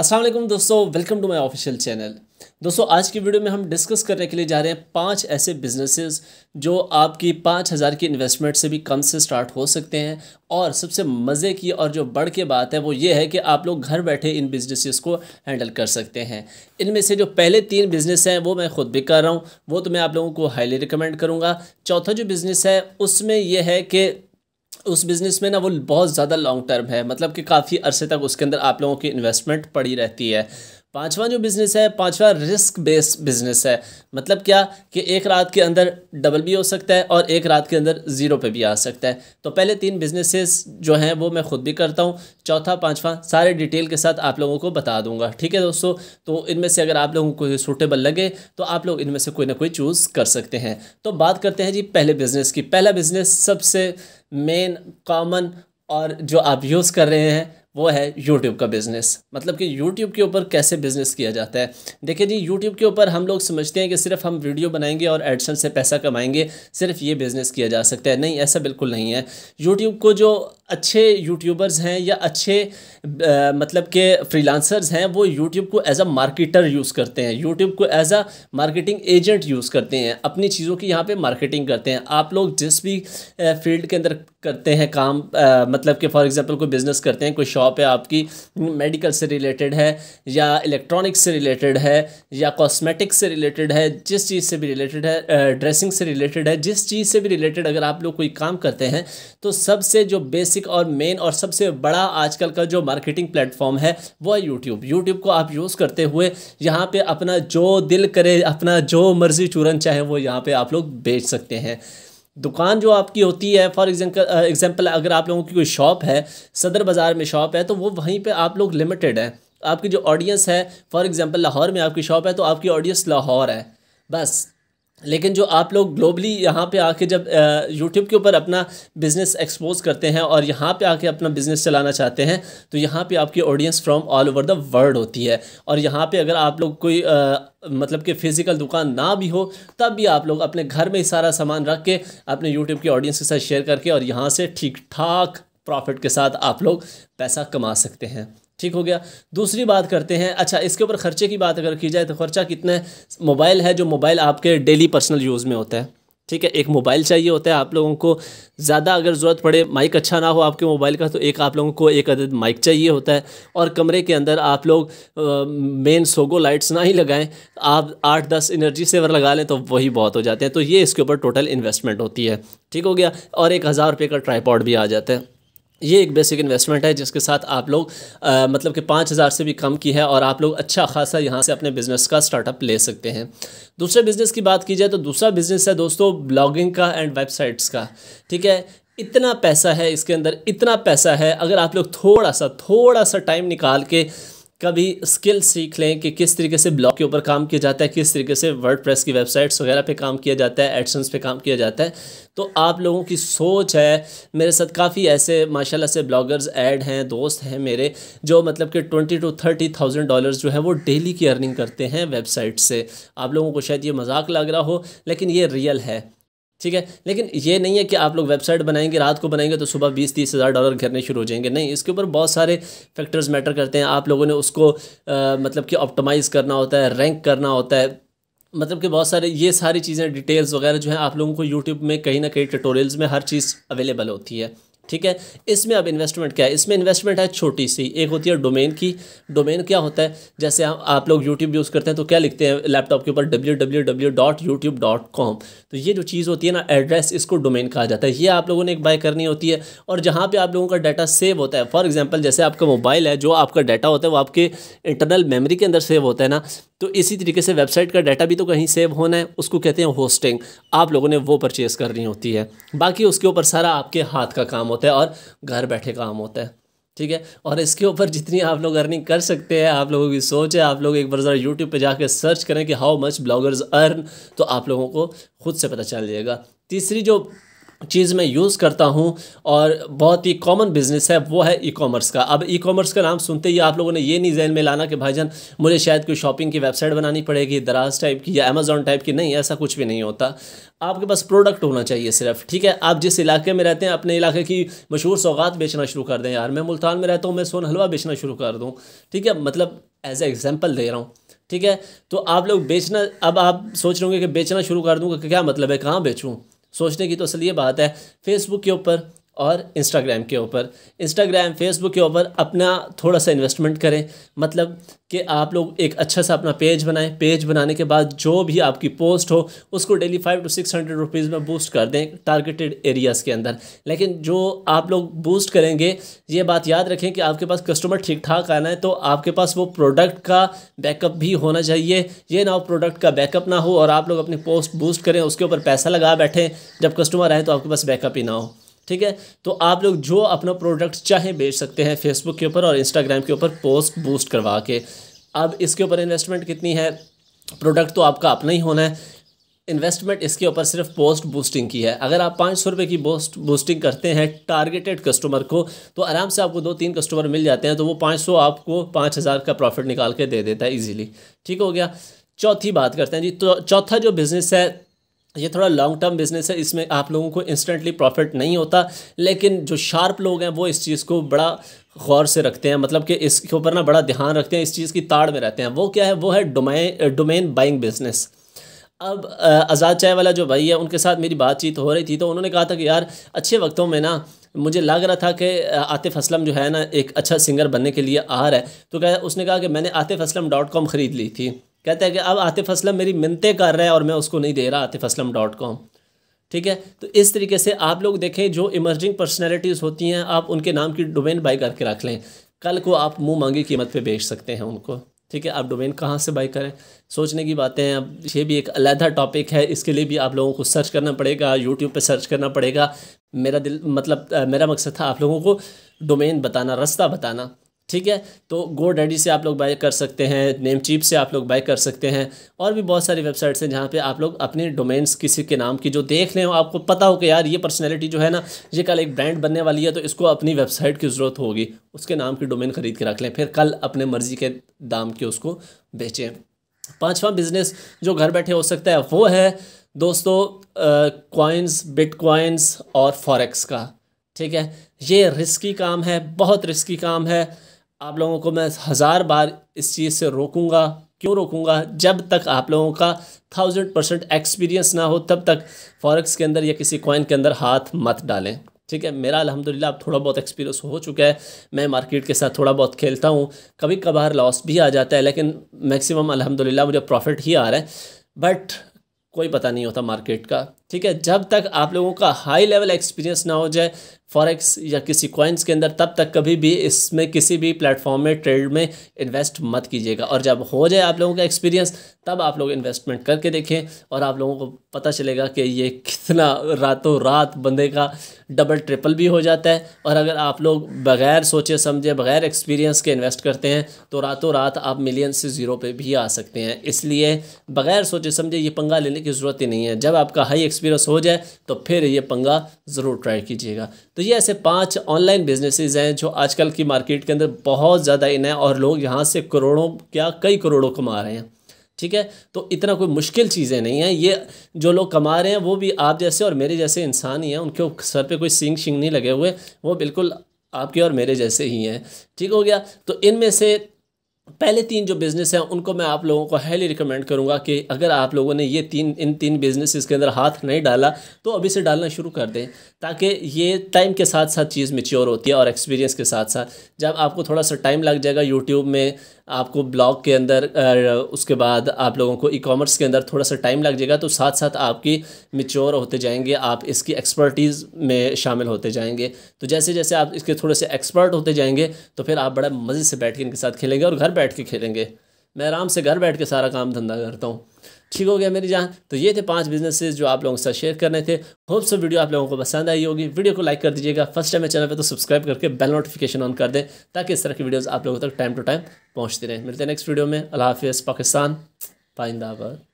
असलम दोस्तों welcome to my official channel दोस्तों आज की वीडियो में हम डिस्कस करने के लिए जा रहे हैं पांच ऐसे बिजनेसेस जो आपकी पाँच हज़ार की इन्वेस्टमेंट से भी कम से स्टार्ट हो सकते हैं और सबसे मज़े की और जो बढ़ के बात है वो ये है कि आप लोग घर बैठे इन बिजनेसेस को हैंडल कर सकते हैं इनमें से जो पहले तीन बिजनेस हैं वो मैं खुद भी कर रहा हूँ वो तो मैं आप लोगों को हाईली रिकमेंड करूँगा चौथा जो बिज़नेस है उसमें यह है कि उस बिज़नेस में ना वो बहुत ज़्यादा लॉन्ग टर्म है मतलब कि काफ़ी अरसे तक उसके अंदर आप लोगों की इन्वेस्टमेंट पड़ी रहती है पांचवा जो बिज़नेस है पांचवा रिस्क बेस्ड बिज़नेस है मतलब क्या कि एक रात के अंदर डबल भी हो सकता है और एक रात के अंदर ज़ीरो पे भी आ सकता है तो पहले तीन बिजनेसेस जो हैं वो मैं ख़ुद भी करता हूँ चौथा पांचवा सारे डिटेल के साथ आप लोगों को बता दूंगा ठीक है दोस्तों तो इनमें से अगर आप लोगों को सूटेबल लगे तो आप लोग इनमें से कोई ना कोई चूज़ कर सकते हैं तो बात करते हैं जी पहले बिज़नेस की पहला बिज़नेस सबसे मेन कॉमन और जो आप यूज़ कर रहे हैं वो है यूट्यूब का बिज़नेस मतलब कि यूट्यूब के ऊपर कैसे बिज़नेस किया जाता है देखिए जी यूट्यूब के ऊपर हम लोग समझते हैं कि सिर्फ हम वीडियो बनाएंगे और एडसन से पैसा कमाएंगे सिर्फ ये बिज़नेस किया जा सकता है नहीं ऐसा बिल्कुल नहीं है यूट्यूब को जो अच्छे यूट्यूबर्स हैं या अच्छे आ, मतलब के फ्रीलांसर्स हैं वो यूट्यूब को एज अ मार्केटर यूज़ करते हैं यूट्यूब को as a marketing agent use करते हैं अपनी चीज़ों की यहाँ पे मार्केटिंग करते हैं आप लोग जिस भी फील्ड के अंदर करते हैं काम आ, मतलब कि फॉर एग्जांपल कोई बिज़नेस करते हैं कोई शॉप है आपकी मेडिकल से रिलेटेड है या इलेक्ट्रॉनिक्स से रिलेटेड है या कॉस्मेटिक्स से रिलेटेड है जिस चीज़ से भी रिलेटेड है ड्रेसिंग से रिलेटेड है जिस चीज़ से भी रिलेटेड अगर आप लोग कोई काम करते हैं तो सबसे जो बेसिक बेसिक और मेन और सबसे बड़ा आजकल का जो मार्केटिंग प्लेटफॉर्म है वो है यूट्यूब यूट्यूब को आप यूज़ करते हुए यहाँ पे अपना जो दिल करे अपना जो मर्ज़ी चूरन चाहे वो यहाँ पे आप लोग बेच सकते हैं दुकान जो आपकी होती है फॉर एग्जाम्पल एग्जाम्पल अगर आप लोगों की कोई शॉप है सदर बाज़ार में शॉप है तो वो वहीं पर आप लोग लिमिटेड हैं आपकी जो ऑडियंस है फॉर एग्ज़ाम्पल लाहौर में आपकी शॉप है तो आपकी ऑडियंस लाहौर है बस लेकिन जो आप लोग ग्लोबली यहाँ पे आके जब यूट्यूब के ऊपर अपना बिज़नेस एक्सपोज करते हैं और यहाँ पे आके अपना बिज़नेस चलाना चाहते हैं तो यहाँ पे आपकी audience from all over the world होती है और यहाँ पे अगर आप लोग कोई आ, मतलब कि फ़िज़िकल दुकान ना भी हो तब भी आप लोग अपने घर में ही सारा सामान रख के अपने यूट्यूब के ऑडियंस के साथ शेयर करके और यहाँ से ठीक ठाक प्रॉफिट के साथ आप लोग पैसा कमा सकते हैं ठीक हो गया दूसरी बात करते हैं अच्छा इसके ऊपर खर्चे की बात अगर की जाए तो खर्चा कितना है मोबाइल है जो मोबाइल आपके डेली पर्सनल यूज़ में होता है ठीक है एक मोबाइल चाहिए होता है आप लोगों को ज़्यादा अगर ज़रूरत पड़े माइक अच्छा ना हो आपके मोबाइल का तो एक आप लोगों को एक अदद माइक चाहिए होता है और कमरे के अंदर आप लोग मेन सोगो लाइट्स ना ही लगाएं आप आठ दस एनर्जी सेवर लगा लें तो वही बहुत हो जाते हैं तो ये इसके ऊपर टोटल इन्वेस्टमेंट होती है ठीक हो गया और एक हज़ार रुपये का ट्राईपॉड भी आ जाता है ये एक बेसिक इन्वेस्टमेंट है जिसके साथ आप लोग आ, मतलब कि पाँच हज़ार से भी कम की है और आप लोग अच्छा खासा यहाँ से अपने बिज़नेस का स्टार्टअप ले सकते हैं दूसरे बिज़नेस की बात की जाए तो दूसरा बिज़नेस है दोस्तों ब्लॉगिंग का एंड वेबसाइट्स का ठीक है इतना पैसा है इसके अंदर इतना पैसा है अगर आप लोग थोड़ा सा थोड़ा सा टाइम निकाल के कभी स्किल सीख लें कि किस तरीके से ब्लॉग के ऊपर काम किया जाता है किस तरीके से वर्ड प्रेस की वेबसाइट्स वगैरह पे काम किया जाता है एडसन्स पे काम किया जाता है तो आप लोगों की सोच है मेरे साथ काफ़ी ऐसे माशाल्लाह से ब्लॉगर्स ऐड हैं दोस्त हैं मेरे जो मतलब कि twenty two thirty thousand dollar जो है वो डेली की अर्निंग करते हैं वेबसाइट से आप लोगों को शायद ये मजाक लग रहा हो लेकिन ये रियल है ठीक है लेकिन ये नहीं है कि आप लोग वेबसाइट बनाएंगे रात को बनाएंगे तो सुबह बीस तीस हज़ार डॉलर घिरने शुरू हो जाएंगे नहीं इसके ऊपर बहुत सारे फैक्टर्स मैटर करते हैं आप लोगों ने उसको आ, मतलब कि ऑप्टोमाइज़ करना होता है रैंक करना होता है मतलब कि बहुत सारे ये सारी चीज़ें डिटेल्स वगैरह जो हैं आप लोगों को यूट्यूब में कहीं ना कहीं ट्यूटोरियल्स में हर चीज़ अवेलेबल होती है ठीक है इसमें अब इन्वेस्टमेंट क्या है इसमें इन्वेस्टमेंट है छोटी सी एक होती है डोमेन की डोमेन क्या होता है जैसे आप, आप लोग यूट्यूब यूज़ करते हैं तो क्या लिखते हैं लैपटॉप के ऊपर W W W dot YouTube dot com तो ये जो चीज़ होती है ना एड्रेस इसको डोमेन कहा जाता है ये आप लोगों ने एक बाय करनी होती है और जहाँ पर आप लोगों का डाटा सेव होता है फॉर एग्जाम्पल जैसे आपका मोबाइल है जो आपका डाटा होता है वो आपके इंटरनल मेमरी के अंदर सेव होता है ना तो इसी तरीके से वेबसाइट का डाटा भी तो कहीं सेव होना है उसको कहते हैं होस्टिंग आप लोगों ने वो परचेज़ करनी होती है बाकी उसके ऊपर सारा आपके हाथ का काम होता है और घर बैठे काम होता है ठीक है और इसके ऊपर जितनी आप लोग अर्निंग कर सकते हैं आप लोगों की सोच है आप लोग एक बार ज़रा यूट्यूब पर जाकर सर्च करें कि हाउ मच ब्लॉगर्स अर्न तो आप लोगों को खुद से पता चल जाएगा तीसरी जो चीज़ मैं यूज़ करता हूँ और बहुत ही कॉमन बिज़नेस है वो है ई कॉमर्स का अब ई कॉमर्स का नाम सुनते ही आप लोगों ने ये नहीं जहन में लाना कि भाईजान मुझे शायद कोई शॉपिंग की वेबसाइट बनानी पड़ेगी दराज टाइप की या अमेज़ॉन टाइप की नहीं ऐसा कुछ भी नहीं होता आपके पास प्रोडक्ट होना चाहिए सिर्फ ठीक है आप जिस इलाके में रहते हैं अपने इलाके की मशहूर सौगात बेचना शुरू कर दें यार मैं मुल्तान में रहता हूँ मैं सोन हलवा बेचना शुरू कर दूँ ठीक है मतलब एज ए एग्जाम्पल दे रहा हूँ ठीक है तो आप लोग बेचना अब आप सोच रहे होंगे कि बेचना शुरू कर दूँगा क्या मतलब है कहाँ बेचूँ सोचने की तो असल ये बात है फेसबुक के ऊपर और इंस्टाग्राम के ऊपर इंस्टाग्राम फेसबुक के ऊपर अपना थोड़ा सा इन्वेस्टमेंट करें मतलब कि आप लोग एक अच्छा सा अपना पेज बनाएं पेज बनाने के बाद जो भी आपकी पोस्ट हो उसको daily five two six hundred rupees में बूस्ट कर दें टारगेटेड एरियाज़ के अंदर लेकिन जो आप लोग बूस्ट करेंगे ये बात याद रखें कि आपके पास कस्टमर ठीक ठाक आना है तो आपके पास वो प्रोडक्ट का बैकअप भी होना चाहिए ये ना हो प्रोडक्ट का बैकअप ना हो और आप लोग अपनी पोस्ट बूस्ट करें उसके ऊपर पैसा लगा बैठें जब कस्टमर आए तो आपके पास बैकअप ही ना हो ठीक है तो आप लोग जो अपना प्रोडक्ट चाहे बेच सकते हैं फेसबुक के ऊपर और इंस्टाग्राम के ऊपर पोस्ट बूस्ट करवा के अब इसके ऊपर इन्वेस्टमेंट कितनी है प्रोडक्ट तो आपका अपना ही होना है इन्वेस्टमेंट इसके ऊपर सिर्फ पोस्ट बूस्टिंग की है अगर आप पाँच सौ रुपये की पोस्ट बूस्टिंग करते हैं टारगेटेड कस्टमर को तो आराम से आपको दो तीन कस्टमर मिल जाते हैं तो वो पाँच सौ आपको पाँच हज़ार का प्रॉफिट निकाल के दे देता है ईजीली ठीक हो गया चौथी बात करते हैं जी तो चौथा जो बिज़नेस है ये थोड़ा लॉन्ग टर्म बिजनेस है इसमें आप लोगों को इंस्टेंटली प्रॉफिट नहीं होता लेकिन जो शार्प लोग हैं वो इस चीज़ को बड़ा गौर से रखते हैं मतलब कि इसके ऊपर ना बड़ा ध्यान रखते हैं इस चीज़ की ताड़ में रहते हैं वो क्या है वो है डोमे डोमेन बाइंग बिजनेस अब आज़ाद चाय वाला जो भाई है उनके साथ मेरी बातचीत हो रही थी तो उन्होंने कहा था कि यार अच्छे वक्तों में ना मुझे लग रहा था कि आतिफ असलम जो है ना एक अच्छा सिंगर बनने के लिए आ रहा है तो क्या उसने कहा कि मैंने आतिफ असलम डॉट कॉम ख़रीद ली थी कहता है कि अब आतिफ असलम मेरी मिनतें कर रहे हैं और मैं उसको नहीं दे रहा आतिफ असलम डॉट कॉम ठीक है तो इस तरीके से आप लोग देखें जो इमर्जिंग पर्सनैलिटीज़ होती हैं आप उनके नाम की डोमेन बाई करके रख लें कल को आप मुँह मांगी कीमत पे बेच सकते हैं उनको ठीक है आप डोमेन कहाँ से बाई करें सोचने की बातें हैं अब ये भी एक अलहदा टॉपिक है इसके लिए भी आप लोगों को सर्च करना पड़ेगा यूट्यूब पे सर्च करना पड़ेगा मेरा दिल मतलब मेरा मकसद था आप लोगों को डोमेन बताना रास्ता बताना ठीक है तो गो डैडी से आप लोग बाय कर सकते हैं नेम चीप से आप लोग बाय कर सकते हैं और भी बहुत सारी वेबसाइट्स हैं जहाँ पे आप लोग अपने डोमेन्स किसी के नाम की जो देख रहे हो आपको पता हो कि यार ये पर्सनैलिटी जो है ना ये कल एक ब्रांड बनने वाली है तो इसको अपनी वेबसाइट की ज़रूरत होगी उसके नाम की डोमेन ख़रीद के रख लें फिर कल अपने मर्ज़ी के दाम के उसको बेचें पाँचवा बिज़नेस जो घर बैठे हो सकता है वो है दोस्तों कॉइन्स बिट और फॉरेक्स का ठीक है ये रिस्की काम है बहुत रिस्की काम है आप लोगों को मैं हज़ार बार इस चीज़ से रोकूंगा क्यों रोकूंगा जब तक आप लोगों का थाउजेंड परसेंट एक्सपीरियंस ना हो तब तक फॉरेक्स के अंदर या किसी कॉइन के अंदर हाथ मत डालें ठीक है मेरा अलहमदिल्ला आप थोड़ा बहुत एक्सपीरियंस हो चुका है मैं मार्केट के साथ थोड़ा बहुत खेलता हूँ कभी कभार लॉस भी आ जाता है लेकिन मैक्सिमम अलहमदिल्ला मुझे प्रॉफिट ही आ रहा है बट कोई पता नहीं होता मार्केट का ठीक है जब तक आप लोगों का हाई लेवल एक्सपीरियंस ना हो जाए फॉरेक्स या किसी कॉइन्स के अंदर तब तक कभी भी इसमें किसी भी प्लेटफॉर्म में ट्रेड में इन्वेस्ट मत कीजिएगा और जब हो जाए आप लोगों का एक्सपीरियंस तब आप लोग इन्वेस्टमेंट करके देखें और आप लोगों को पता चलेगा कि ये कितना रातों रात बंदे का डबल ट्रिपल भी हो जाता है और अगर आप लोग बगैर सोचे समझे बगैर एक्सपीरियंस के इन्वेस्ट करते हैं तो रातों रात आप मिलियन से ज़ीरो पे भी आ सकते हैं इसलिए बगैर सोचे समझे ये पंगा लेने की ज़रूरत ही नहीं है जब आपका हाई एक्सपीरियंस हो जाए तो फिर ये पंगा ज़रूर ट्राई कीजिएगा तो ये ऐसे पाँच ऑनलाइन बिजनेसेस हैं जो आजकल की मार्केट के अंदर बहुत ज़्यादा इन है और लोग यहाँ से करोड़ों क्या कई करोड़ों कमा रहे हैं ठीक है तो इतना कोई मुश्किल चीज़ें नहीं है ये जो लोग कमा रहे हैं वो भी आप जैसे और मेरे जैसे इंसान ही हैं उनके सर पर कोई सिंग शिंग नहीं लगे हुए वो बिल्कुल आपके और मेरे जैसे ही हैं ठीक हो गया तो इनमें से पहले तीन जो बिज़नेस हैं उनको मैं आप लोगों को हाईली रिकमेंड करूंगा कि अगर आप लोगों ने ये तीन इन तीन बिज़नेस के अंदर हाथ नहीं डाला तो अभी से डालना शुरू कर दें ताकि ये टाइम के साथ साथ चीज़ मेच्योर होती है और एक्सपीरियंस के साथ साथ जब आपको थोड़ा सा टाइम लग जाएगा यूट्यूब में आपको ब्लॉग के अंदर उसके बाद आप लोगों को ई कॉमर्स के अंदर थोड़ा सा टाइम लग जाएगा तो साथ साथ आपकी मेच्योर होते जाएंगे आप इसकी एक्सपर्टीज़ में शामिल होते जाएंगे तो जैसे जैसे आप इसके थोड़े से एक्सपर्ट होते जाएंगे तो फिर आप बड़ा मज़े से बैठ के इनके साथ खेलेंगे और घर बैठ के खेलेंगे मैं आराम से घर बैठ के सारा काम धंधा करता हूँ ठीक हो गया मेरी जान तो ये थे पांच बिजनेसेस जो आप लोगों के साथ शेयर करने थे होप सो वीडियो आप लोगों को पसंद आई होगी वीडियो को लाइक कर दीजिएगा फर्स्ट टाइम चैनल पे तो सब्सक्राइब करके बेल नोटिफिकेशन ऑन कर दें ताकि इस तरह की वीडियोस आप लोगों तक टाइम टू टाइम पहुंचती रहें मिलते हैं नेक्स्ट वीडियो में अला हाफिज़ पाकिस्तान पाइंदाबाद